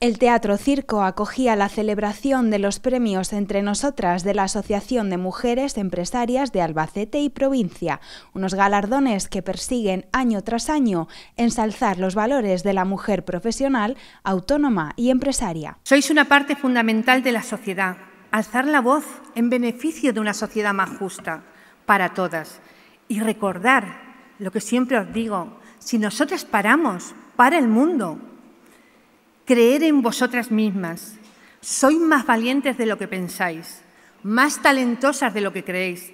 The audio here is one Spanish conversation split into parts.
El Teatro Circo acogía la celebración de los premios Entre Nosotras de la Asociación de Mujeres Empresarias de Albacete y Provincia, unos galardones que persiguen año tras año ensalzar los valores de la mujer profesional, autónoma y empresaria. Sois una parte fundamental de la sociedad, alzar la voz en beneficio de una sociedad más justa para todas y recordar lo que siempre os digo, si nosotras paramos, para el mundo Creer en vosotras mismas. Sois más valientes de lo que pensáis, más talentosas de lo que creéis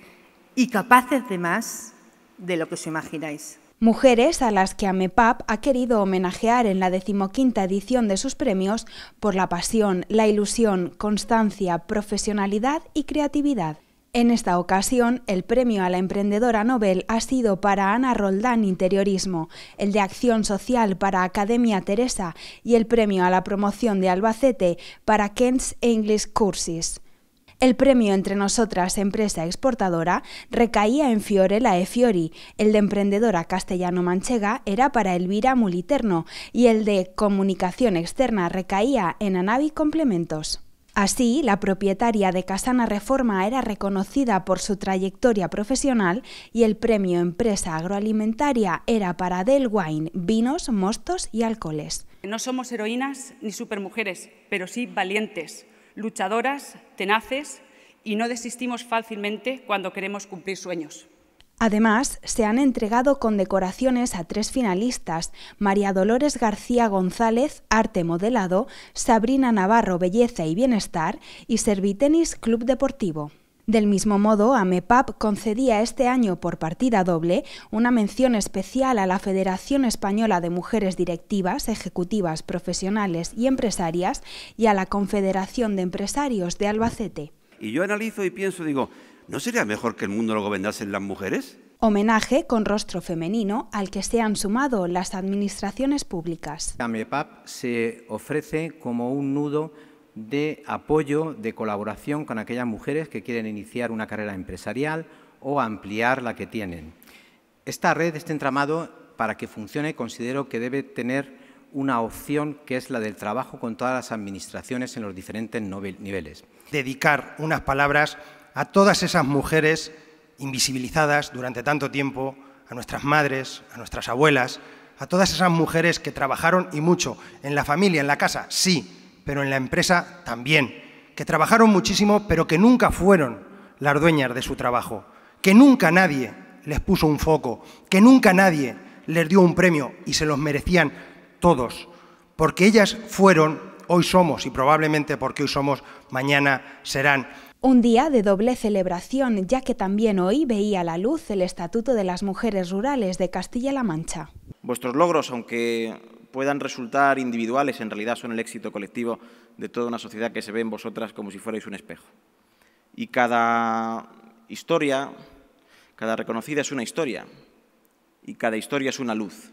y capaces de más de lo que os imagináis. Mujeres a las que AMEPAP ha querido homenajear en la decimoquinta edición de sus premios por la pasión, la ilusión, constancia, profesionalidad y creatividad. En esta ocasión, el premio a la emprendedora Nobel ha sido para Ana Roldán Interiorismo, el de Acción Social para Academia Teresa y el premio a la promoción de Albacete para Kent's English Courses. El premio entre nosotras empresa exportadora recaía en Fiorella e Fiori, el de emprendedora castellano-manchega era para Elvira Muliterno y el de comunicación externa recaía en Anavi Complementos. Así, la propietaria de Casana Reforma era reconocida por su trayectoria profesional y el premio Empresa Agroalimentaria era para Del Wine, vinos, mostos y alcoholes. No somos heroínas ni supermujeres, pero sí valientes, luchadoras, tenaces y no desistimos fácilmente cuando queremos cumplir sueños. Además, se han entregado condecoraciones a tres finalistas, María Dolores García González, Arte Modelado, Sabrina Navarro, Belleza y Bienestar y Servitenis Club Deportivo. Del mismo modo, AMEPAP concedía este año por partida doble una mención especial a la Federación Española de Mujeres Directivas, Ejecutivas, Profesionales y Empresarias y a la Confederación de Empresarios de Albacete. Y yo analizo y pienso, digo, ¿no sería mejor que el mundo lo gobernasen las mujeres? Homenaje con rostro femenino al que se han sumado las administraciones públicas. MEPAP se ofrece como un nudo de apoyo, de colaboración con aquellas mujeres que quieren iniciar una carrera empresarial o ampliar la que tienen. Esta red, este entramado, para que funcione, considero que debe tener una opción que es la del trabajo con todas las administraciones en los diferentes niveles. Dedicar unas palabras a todas esas mujeres invisibilizadas durante tanto tiempo, a nuestras madres, a nuestras abuelas, a todas esas mujeres que trabajaron y mucho en la familia, en la casa, sí, pero en la empresa también, que trabajaron muchísimo, pero que nunca fueron las dueñas de su trabajo, que nunca nadie les puso un foco, que nunca nadie les dio un premio y se los merecían todos, porque ellas fueron, hoy somos y probablemente porque hoy somos, mañana serán un día de doble celebración, ya que también hoy veía la luz el Estatuto de las Mujeres Rurales de Castilla-La Mancha. Vuestros logros, aunque puedan resultar individuales, en realidad son el éxito colectivo de toda una sociedad que se ve en vosotras como si fuerais un espejo. Y cada historia, cada reconocida es una historia, y cada historia es una luz.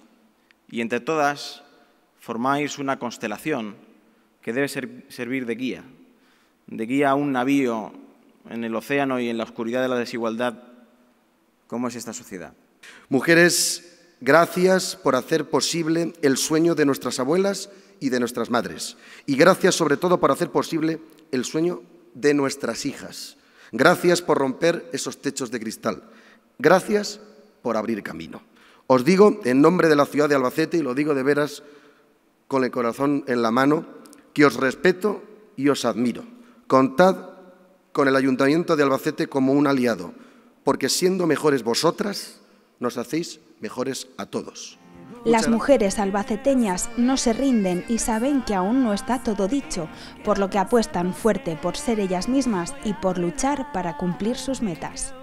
Y entre todas formáis una constelación que debe servir de guía de guía a un navío en el océano y en la oscuridad de la desigualdad, ¿cómo es esta sociedad? Mujeres, gracias por hacer posible el sueño de nuestras abuelas y de nuestras madres. Y gracias sobre todo por hacer posible el sueño de nuestras hijas. Gracias por romper esos techos de cristal. Gracias por abrir camino. Os digo, en nombre de la ciudad de Albacete, y lo digo de veras con el corazón en la mano, que os respeto y os admiro. Contad con el Ayuntamiento de Albacete como un aliado, porque siendo mejores vosotras, nos hacéis mejores a todos. Las mujeres albaceteñas no se rinden y saben que aún no está todo dicho, por lo que apuestan fuerte por ser ellas mismas y por luchar para cumplir sus metas.